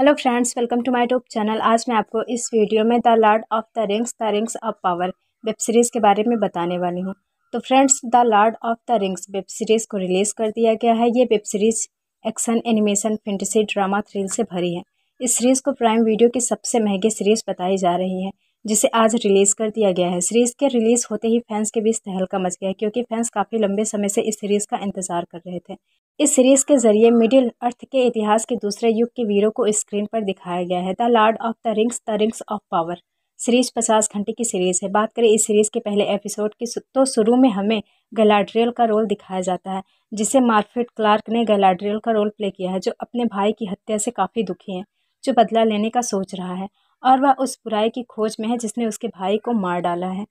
hello friends welcome to my tube channel आज मैं आपको इस वीडियो में the Lord of the Rings the Rings of Power web series के बारे में बताने वाली हूँ तो friends the Lord of the Rings web series को रिलीज़ कर दिया गया है ये web series action animation fantasy drama thrill से भरी है इस सीरीज़ को प्राइम वीडियो की सबसे महंगी सीरीज़ बताई जा रही है जिसे आज रिलीज़ कर दिया गया है सीरीज़ के रिलीज़ होते ही फैंस के बीच तहलका मच गया क्योंकि फैंस काफ़ी लंबे समय से इस सीरीज़ का इंतज़ार कर रहे थे इस सीरीज़ के जरिए मिडिल अर्थ के इतिहास के दूसरे युग के वीरों को स्क्रीन पर दिखाया गया है the Lord of the Rings the Rings of Power series पचास घंटे की सीरीज़ है बात करें इस सीरीज़ के पहले एपिसोड की तो शुरू में हमें गलाड्रियल का रोल दिखाया जाता है जिसे मार्फेट क्लार्क ने गलाड्रियल का रोल प्ले किया है जो अपने भाई की हत्या से काफ़ी दुखी है जो बदला लेने का सोच रहा है और वह उस बुराई की खोज में है जिसने उसके भाई को मार डाला है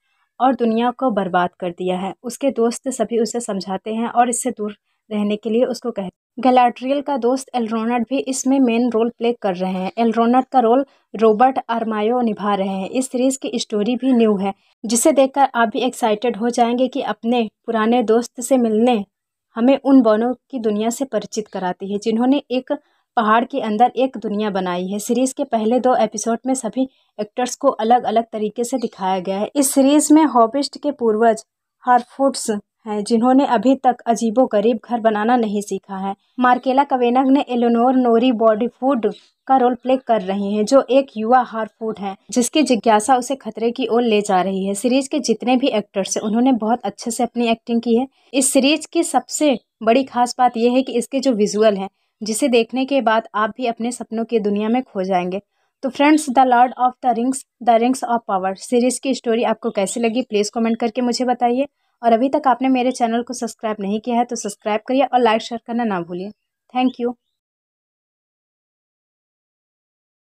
और दुनिया को बर्बाद कर दिया है उसके दोस्त सभी उसे समझाते हैं और इससे दूर रहने के लिए उसको कह गलाट्रियल का दोस्त एलरोनट भी इसमें मेन रोल प्ले कर रहे हैं एलरोनट का रोल रॉबर्ट आरमायो निभा रहे हैं इस सीरीज़ की स्टोरी भी न्यू है जिसे देखकर आप भी एक्साइटेड हो जाएंगे कि अपने पुराने दोस्त से मिलने हमें उन बनों की दुनिया से परिचित कराती है जिन्होंने एक पहाड़ के अंदर एक दुनिया बनाई है सीरीज़ के पहले दो एपिसोड में सभी एक्टर्स को अलग अलग तरीके से दिखाया गया है इस सीरीज़ में हॉबिस्ट के पूर्वज हारफुड्स हैं जिन्होंने अभी तक अजीबो गरीब घर बनाना नहीं सीखा है मार्केला कवेनग ने एलोनोर नोरी बॉडी फूड का रोल प्ले कर रही हैं जो एक युवा हार्ड है जिसकी जिज्ञासा उसे खतरे की ओर ले जा रही है सीरीज के जितने भी एक्टर्स हैं उन्होंने बहुत अच्छे से अपनी एक्टिंग की है इस सीरीज की सबसे बड़ी खास बात यह है कि इसके जो विजुअल हैं जिसे देखने के बाद आप भी अपने सपनों की दुनिया में खो जाएंगे तो friends the Lord of the Rings the Rings of Power series की स्टोरी आपको कैसी लगी प्लीज़ कमेंट करके मुझे बताइए और अभी तक आपने मेरे चैनल को सब्सक्राइब नहीं किया है तो सब्सक्राइब करिए और लाइक शेयर करना ना भूलिए थैंक यू